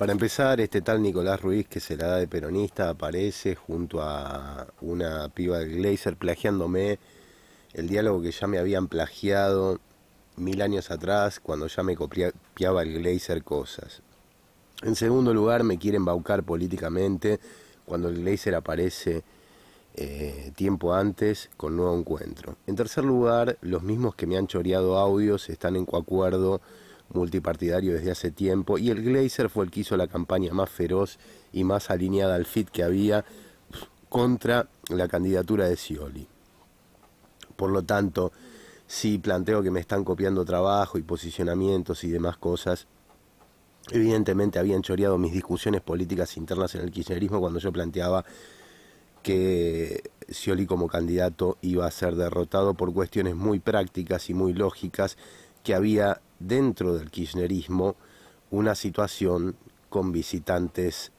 Para empezar, este tal Nicolás Ruiz, que se la da de peronista, aparece junto a una piba del Glazer plagiándome el diálogo que ya me habían plagiado mil años atrás cuando ya me copiaba el Glazer cosas. En segundo lugar, me quieren baucar políticamente cuando el Glazer aparece eh, tiempo antes con nuevo encuentro. En tercer lugar, los mismos que me han choreado audios están en coacuerdo multipartidario desde hace tiempo y el Glazer fue el que hizo la campaña más feroz y más alineada al FIT que había contra la candidatura de Scioli. Por lo tanto, si planteo que me están copiando trabajo y posicionamientos y demás cosas, evidentemente habían choreado mis discusiones políticas internas en el kirchnerismo cuando yo planteaba que Scioli como candidato iba a ser derrotado por cuestiones muy prácticas y muy lógicas que había dentro del kirchnerismo una situación con visitantes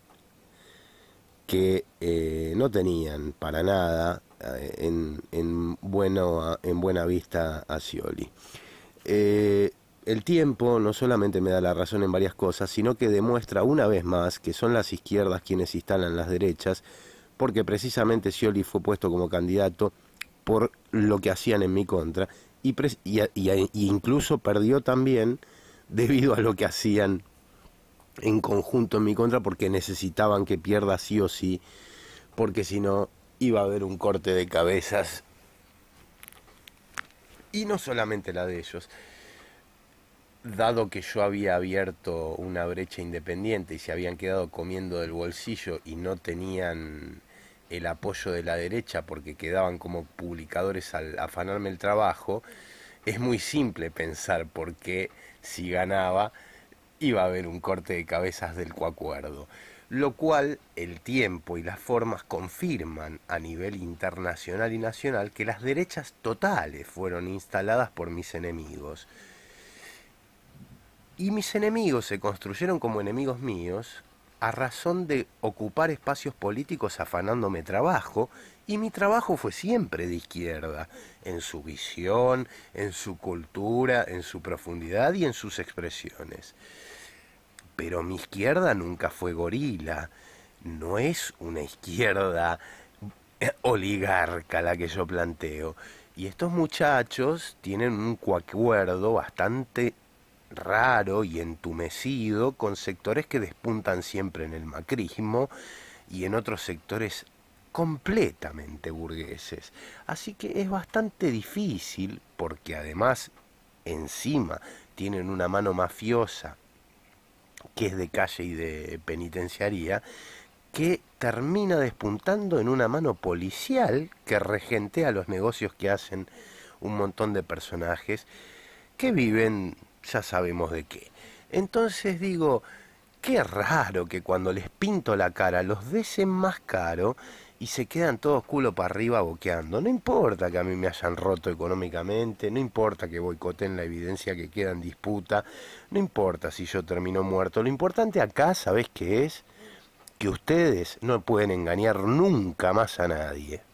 que eh, no tenían para nada eh, en, bueno, en buena vista a Scioli. Eh, el tiempo no solamente me da la razón en varias cosas, sino que demuestra una vez más que son las izquierdas quienes instalan las derechas, porque precisamente Scioli fue puesto como candidato por lo que hacían en mi contra y, incluso perdió también debido a lo que hacían en conjunto en mi contra porque necesitaban que pierda sí o sí porque si no iba a haber un corte de cabezas y no solamente la de ellos dado que yo había abierto una brecha independiente y se habían quedado comiendo del bolsillo y no tenían el apoyo de la derecha porque quedaban como publicadores al afanarme el trabajo, es muy simple pensar porque si ganaba iba a haber un corte de cabezas del coacuerdo, lo cual el tiempo y las formas confirman a nivel internacional y nacional que las derechas totales fueron instaladas por mis enemigos. Y mis enemigos se construyeron como enemigos míos a razón de ocupar espacios políticos afanándome trabajo, y mi trabajo fue siempre de izquierda, en su visión, en su cultura, en su profundidad y en sus expresiones. Pero mi izquierda nunca fue gorila, no es una izquierda eh, oligarca la que yo planteo. Y estos muchachos tienen un coacuerdo bastante raro y entumecido con sectores que despuntan siempre en el macrismo y en otros sectores completamente burgueses. Así que es bastante difícil, porque además encima tienen una mano mafiosa que es de calle y de penitenciaría, que termina despuntando en una mano policial que regentea los negocios que hacen un montón de personajes que viven ya sabemos de qué. Entonces digo, qué raro que cuando les pinto la cara los más caro y se quedan todos culo para arriba boqueando. No importa que a mí me hayan roto económicamente, no importa que boicoten la evidencia que queda en disputa, no importa si yo termino muerto. Lo importante acá, ¿sabes qué es? Que ustedes no pueden engañar nunca más a nadie.